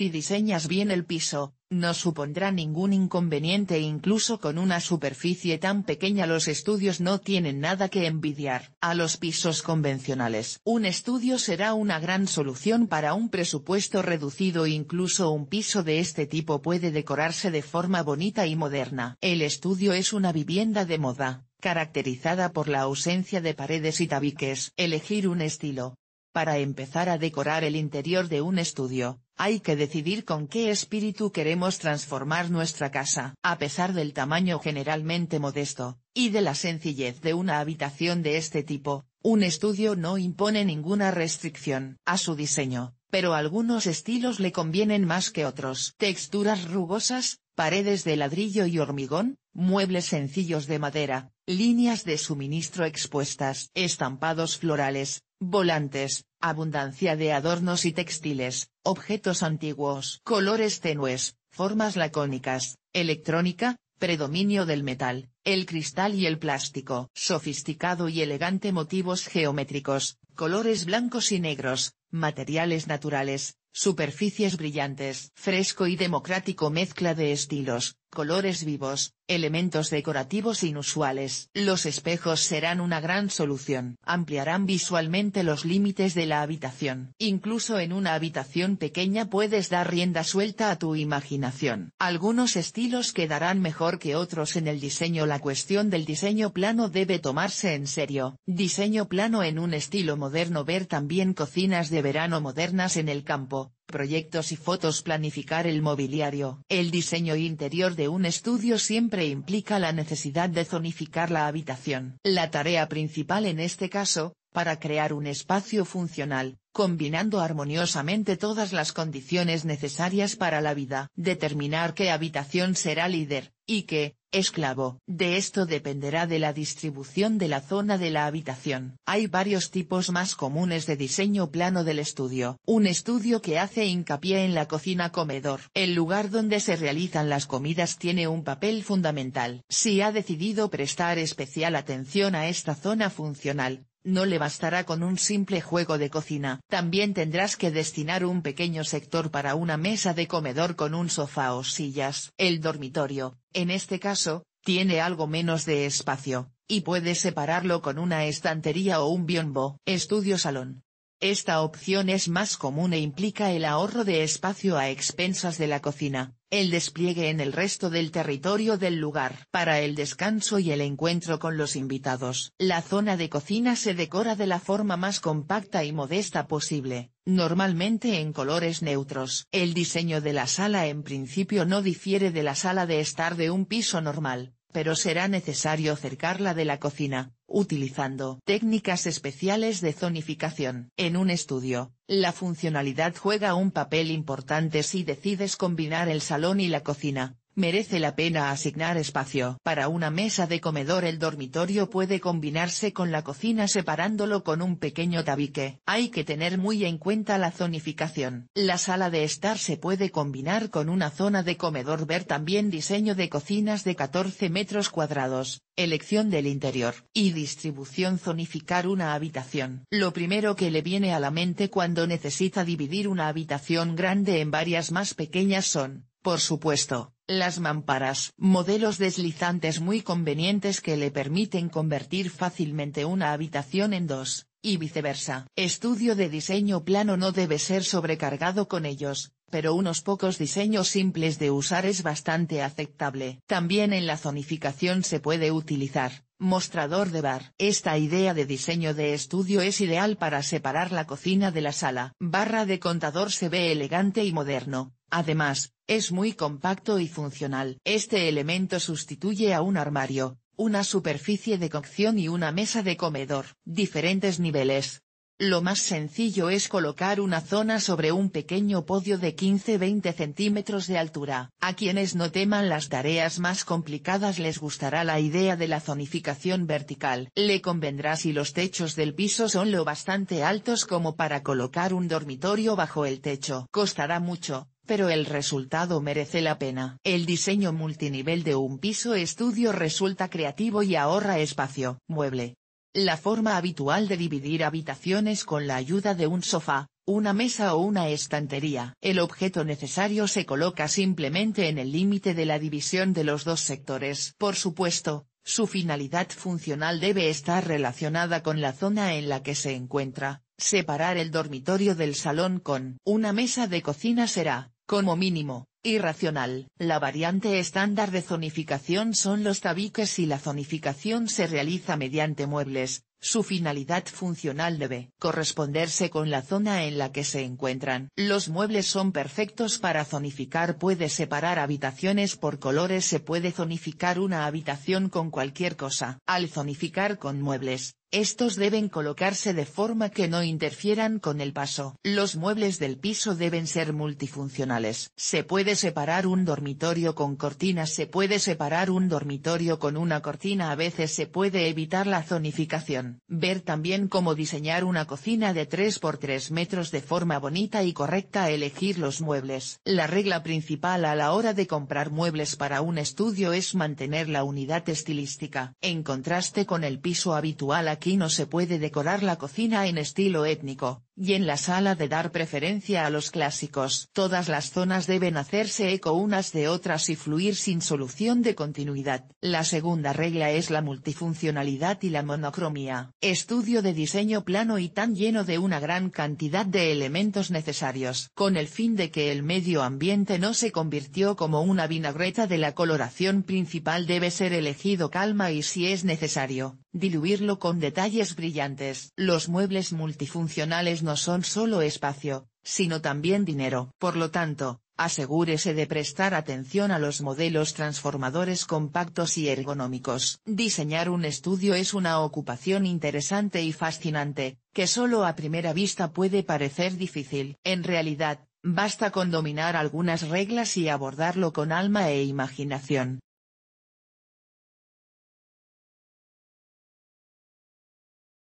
Si diseñas bien el piso, no supondrá ningún inconveniente e incluso con una superficie tan pequeña los estudios no tienen nada que envidiar a los pisos convencionales. Un estudio será una gran solución para un presupuesto reducido e incluso un piso de este tipo puede decorarse de forma bonita y moderna. El estudio es una vivienda de moda, caracterizada por la ausencia de paredes y tabiques. Elegir un estilo, para empezar a decorar el interior de un estudio, hay que decidir con qué espíritu queremos transformar nuestra casa. A pesar del tamaño generalmente modesto, y de la sencillez de una habitación de este tipo, un estudio no impone ninguna restricción a su diseño, pero algunos estilos le convienen más que otros. Texturas rugosas, paredes de ladrillo y hormigón, muebles sencillos de madera, líneas de suministro expuestas, estampados florales, volantes, abundancia de adornos y textiles, objetos antiguos, colores tenues, formas lacónicas, electrónica, predominio del metal, el cristal y el plástico, sofisticado y elegante motivos geométricos, colores blancos y negros, materiales naturales, superficies brillantes, fresco y democrático mezcla de estilos, colores vivos, elementos decorativos inusuales. Los espejos serán una gran solución. Ampliarán visualmente los límites de la habitación. Incluso en una habitación pequeña puedes dar rienda suelta a tu imaginación. Algunos estilos quedarán mejor que otros en el diseño. La cuestión del diseño plano debe tomarse en serio. Diseño plano en un estilo moderno. Ver también cocinas de verano modernas en el campo, proyectos y fotos planificar el mobiliario. El diseño interior de un estudio siempre implica la necesidad de zonificar la habitación. La tarea principal en este caso, para crear un espacio funcional, combinando armoniosamente todas las condiciones necesarias para la vida. Determinar qué habitación será líder, y qué, esclavo. De esto dependerá de la distribución de la zona de la habitación. Hay varios tipos más comunes de diseño plano del estudio. Un estudio que hace hincapié en la cocina-comedor. El lugar donde se realizan las comidas tiene un papel fundamental. Si ha decidido prestar especial atención a esta zona funcional, no le bastará con un simple juego de cocina. También tendrás que destinar un pequeño sector para una mesa de comedor con un sofá o sillas. El dormitorio, en este caso, tiene algo menos de espacio, y puedes separarlo con una estantería o un biombo. Estudio salón. Esta opción es más común e implica el ahorro de espacio a expensas de la cocina, el despliegue en el resto del territorio del lugar. Para el descanso y el encuentro con los invitados, la zona de cocina se decora de la forma más compacta y modesta posible, normalmente en colores neutros. El diseño de la sala en principio no difiere de la sala de estar de un piso normal, pero será necesario acercarla de la cocina, utilizando técnicas especiales de zonificación. En un estudio, la funcionalidad juega un papel importante si decides combinar el salón y la cocina, Merece la pena asignar espacio para una mesa de comedor. El dormitorio puede combinarse con la cocina separándolo con un pequeño tabique. Hay que tener muy en cuenta la zonificación. La sala de estar se puede combinar con una zona de comedor. Ver también diseño de cocinas de 14 metros cuadrados, elección del interior y distribución zonificar una habitación. Lo primero que le viene a la mente cuando necesita dividir una habitación grande en varias más pequeñas son, por supuesto, las mamparas, modelos deslizantes muy convenientes que le permiten convertir fácilmente una habitación en dos, y viceversa. Estudio de diseño plano no debe ser sobrecargado con ellos, pero unos pocos diseños simples de usar es bastante aceptable. También en la zonificación se puede utilizar, mostrador de bar. Esta idea de diseño de estudio es ideal para separar la cocina de la sala. Barra de contador se ve elegante y moderno, además, es muy compacto y funcional. Este elemento sustituye a un armario, una superficie de cocción y una mesa de comedor. Diferentes niveles. Lo más sencillo es colocar una zona sobre un pequeño podio de 15-20 centímetros de altura. A quienes no teman las tareas más complicadas les gustará la idea de la zonificación vertical. Le convendrá si los techos del piso son lo bastante altos como para colocar un dormitorio bajo el techo. Costará mucho, pero el resultado merece la pena. El diseño multinivel de un piso estudio resulta creativo y ahorra espacio. Mueble. La forma habitual de dividir habitaciones con la ayuda de un sofá, una mesa o una estantería. El objeto necesario se coloca simplemente en el límite de la división de los dos sectores. Por supuesto, su finalidad funcional debe estar relacionada con la zona en la que se encuentra. Separar el dormitorio del salón con una mesa de cocina será, como mínimo, irracional. La variante estándar de zonificación son los tabiques y la zonificación se realiza mediante muebles, su finalidad funcional debe corresponderse con la zona en la que se encuentran. Los muebles son perfectos para zonificar puede separar habitaciones por colores se puede zonificar una habitación con cualquier cosa. Al zonificar con muebles, estos deben colocarse de forma que no interfieran con el paso. Los muebles del piso deben ser multifuncionales. Se puede separar un dormitorio con cortinas, se puede separar un dormitorio con una cortina, a veces se puede evitar la zonificación. Ver también cómo diseñar una cocina de 3 por 3 metros de forma bonita y correcta, elegir los muebles. La regla principal a la hora de comprar muebles para un estudio es mantener la unidad estilística. En contraste con el piso habitual, Aquí no se puede decorar la cocina en estilo étnico, y en la sala de dar preferencia a los clásicos. Todas las zonas deben hacerse eco unas de otras y fluir sin solución de continuidad. La segunda regla es la multifuncionalidad y la monocromía. Estudio de diseño plano y tan lleno de una gran cantidad de elementos necesarios. Con el fin de que el medio ambiente no se convirtió como una vinagreta de la coloración principal debe ser elegido calma y si es necesario, diluirlo con detalles brillantes. Los muebles multifuncionales no son solo espacio, sino también dinero. Por lo tanto, asegúrese de prestar atención a los modelos transformadores compactos y ergonómicos. Diseñar un estudio es una ocupación interesante y fascinante, que solo a primera vista puede parecer difícil. En realidad, basta con dominar algunas reglas y abordarlo con alma e imaginación.